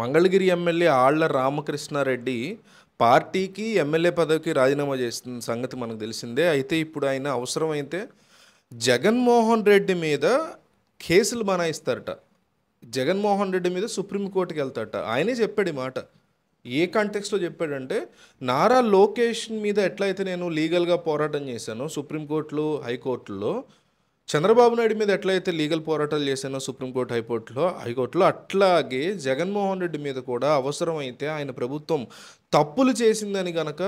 Mangalagiri MLA ఆళ్ల రామకృష్ణారెడ్డి పార్టీకి MLA పదవికి రాజీనామా చేస్తున్న సంగతి మనకు తెలిసిందే అయితే ఇప్పుడు ఆయన అవసరమైతే జగన్మోహన్ రెడ్డి మీద కేసులు బనాయిస్తారట జగన్మోహన్ రెడ్డి మీద సుప్రీంకోర్టుకి వెళ్తారట ఆయనే చెప్పాడు మాట ఏ కాంటెక్స్లో చెప్పాడంటే నారా లోకేష్ మీద ఎట్లయితే నేను లీగల్గా పోరాటం చేశాను సుప్రీంకోర్టులో హైకోర్టులో చంద్రబాబు నాయుడు మీద ఎట్లయితే లీగల్ పోరాటాలు చేశానో సుప్రీంకోర్టు హైకోర్టులో హైకోర్టులో అట్లాగే జగన్మోహన్ రెడ్డి మీద కూడా అవసరమైతే ఆయన ప్రభుత్వం తప్పులు చేసిందని గనక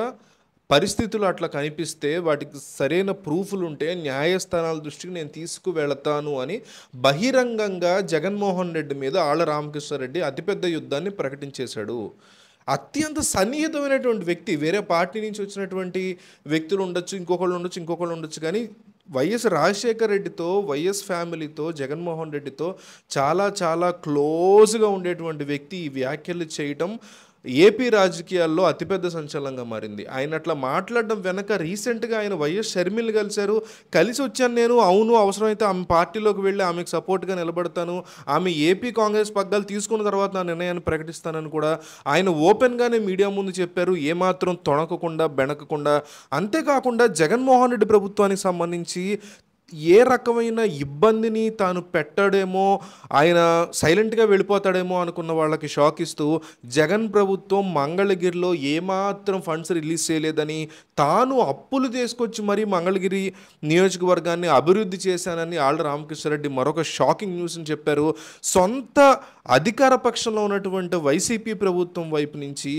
పరిస్థితులు అట్లా కనిపిస్తే వాటికి సరైన ప్రూఫ్లు ఉంటే న్యాయస్థానాల దృష్టికి నేను తీసుకు వెళతాను అని బహిరంగంగా జగన్మోహన్ రెడ్డి మీద ఆళ్ళ రామకృష్ణారెడ్డి అతిపెద్ద యుద్ధాన్ని ప్రకటించేశాడు అత్యంత సన్నిహితమైనటువంటి వ్యక్తి వేరే పార్టీ నుంచి వచ్చినటువంటి వ్యక్తులు ఉండొచ్చు ఇంకొకళ్ళు ఉండొచ్చు ఇంకొకళ్ళు ఉండొచ్చు కానీ వైఎస్ రాజశేఖర్ రెడ్డితో వైఎస్ ఫ్యామిలీతో జగన్మోహన్ రెడ్డితో చాలా చాలా క్లోజ్గా ఉండేటువంటి వ్యక్తి ఈ వ్యాఖ్యలు చేయటం ఏపీ రాజకీయాల్లో అతిపెద్ద సంచలనంగా మారింది ఆయన అట్లా మాట్లాడడం వెనక రీసెంట్గా ఆయన వైఎస్ షర్మిల్ కలిశారు కలిసి వచ్చాను నేను అవును అవసరమైతే ఆమె పార్టీలోకి వెళ్ళి ఆమెకు సపోర్ట్గా నిలబడతాను ఆమె ఏపీ కాంగ్రెస్ పగ్గాలు తీసుకున్న తర్వాత నా నిర్ణయాన్ని ప్రకటిస్తానని కూడా ఆయన ఓపెన్గానే మీడియా ముందు చెప్పారు ఏమాత్రం తొణకకుండా బెణకకుండా అంతేకాకుండా జగన్మోహన్ రెడ్డి ప్రభుత్వానికి సంబంధించి ఏ రకమైన ఇబ్బందిని తాను పెట్టడేమో ఆయన సైలెంట్గా వెళ్ళిపోతాడేమో అనుకున్న వాళ్ళకి షాక్ ఇస్తూ జగన్ ప్రభుత్వం మంగళగిరిలో ఏమాత్రం ఫండ్స్ రిలీజ్ చేయలేదని తాను అప్పులు తీసుకొచ్చి మరీ మంగళగిరి నియోజకవర్గాన్ని అభివృద్ధి చేశానని ఆళ్ళ రామకృష్ణారెడ్డి మరొక షాకింగ్ న్యూస్ని చెప్పారు సొంత అధికార పక్షంలో ఉన్నటువంటి వైసీపీ ప్రభుత్వం వైపు నుంచి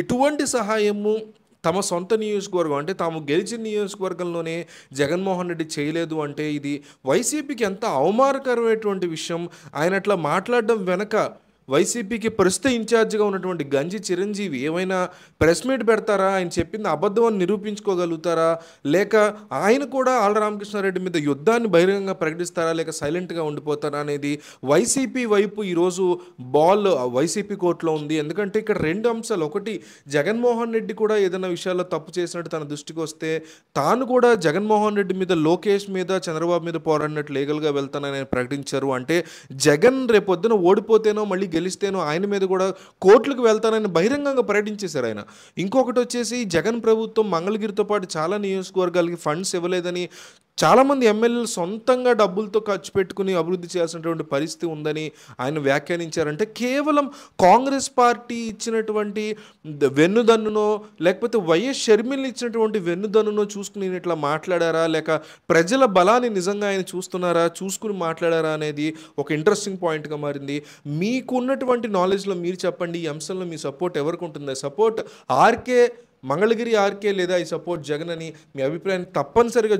ఎటువంటి సహాయము తమ సొంత నియోజకవర్గం అంటే తాము గెలిచిన నియోజకవర్గంలోనే జగన్మోహన్ రెడ్డి చేయలేదు అంటే ఇది వైసీపీకి ఎంత అవమానకరమైనటువంటి విషయం ఆయన అట్లా మాట్లాడడం వెనక వైసీపీకి ప్రస్తుత ఇన్ఛార్జిగా ఉన్నటువంటి గంజి చిరంజీవి ఏమైనా ప్రెస్ మీట్ పెడతారా ఆయన చెప్పింది అబద్ధం అని నిరూపించుకోగలుగుతారా లేక ఆయన కూడా ఆళ్ళ రామకృష్ణారెడ్డి మీద యుద్ధాన్ని బహిరంగంగా ప్రకటిస్తారా లేక సైలెంట్గా ఉండిపోతారా అనేది వైసీపీ వైపు ఈరోజు బాల్ వైసీపీ కోర్టులో ఉంది ఎందుకంటే ఇక్కడ రెండు అంశాలు ఒకటి జగన్మోహన్ రెడ్డి కూడా ఏదైనా విషయాల్లో తప్పు చేసినట్టు తన దృష్టికి వస్తే తాను కూడా జగన్మోహన్ రెడ్డి మీద లోకేష్ మీద చంద్రబాబు మీద పోరాడినట్టు లీగల్గా వెళ్తానని ప్రకటించారు అంటే జగన్ రేపొద్దున ఓడిపోతేనో మళ్ళీ గెలిస్తేను ఆయన మీద కూడా కోర్టులకు వెళ్తానని బహిరంగంగా పర్యటించేశారు ఆయన ఇంకొకటి వచ్చేసి జగన్ ప్రభుత్వం మంగళగిరితో పాటు చాలా నియోజకవర్గాలకి ఫండ్స్ ఇవ్వలేదని చాలామంది ఎమ్మెల్యేలు సొంతంగా డబ్బులతో ఖర్చు పెట్టుకుని అభివృద్ధి చేయాల్సినటువంటి పరిస్థితి ఉందని ఆయన వ్యాఖ్యానించారంటే కేవలం కాంగ్రెస్ పార్టీ ఇచ్చినటువంటి వెన్నుదన్నునో లేకపోతే వైఎస్ షర్మిల్ ఇచ్చినటువంటి వెన్నుదన్నునో చూసుకుని ఇట్లా మాట్లాడారా లేక ప్రజల బలాన్ని నిజంగా ఆయన చూస్తున్నారా చూసుకుని మాట్లాడారా అనేది ఒక ఇంట్రెస్టింగ్ పాయింట్గా మారింది మీకున్నటువంటి నాలెడ్జ్లో మీరు చెప్పండి ఈ అంశంలో మీ సపోర్ట్ ఎవరికి ఉంటుంది సపోర్ట్ ఆర్కే మంగళగిరి ఆర్కే లేదా ఐ సపోర్ట్ జగన్ అని మీ అభిప్రాయం తప్పనిసరిగా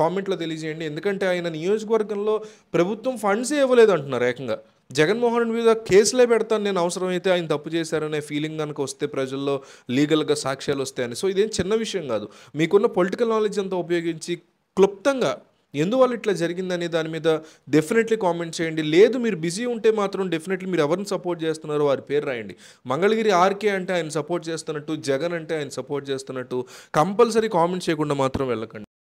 కామెంట్లో తెలియజేయండి ఎందుకంటే ఆయన నియోజకవర్గంలో ప్రభుత్వం ఫండ్సే ఇవ్వలేదు అంటున్నారు ఏకంగా జగన్మోహన్ మీద కేసులే పెడతాను నేను అవసరమైతే ఆయన తప్పు చేశారనే ఫీలింగ్ కనుక వస్తే ప్రజల్లో లీగల్గా సాక్ష్యాలు వస్తాయని సో ఇదేం చిన్న విషయం కాదు మీకున్న పొలిటికల్ నాలెడ్జ్ అంతా ఉపయోగించి క్లుప్తంగా ఎందువల్ల ఇట్లా జరిగిందనే దాని మీద డెఫినెట్లీ కామెంట్ చేయండి లేదు మీరు బిజీ ఉంటే మాత్రం డెఫినెట్లీ మీరు ఎవరిని సపోర్ట్ చేస్తున్నారో వారి పేరు రాయండి మంగళగిరి ఆర్కే అంటే ఆయన సపోర్ట్ చేస్తున్నట్టు జగన్ అంటే ఆయన సపోర్ట్ చేస్తున్నట్టు కంపల్సరీ కామెంట్ చేయకుండా మాత్రం వెళ్ళకండి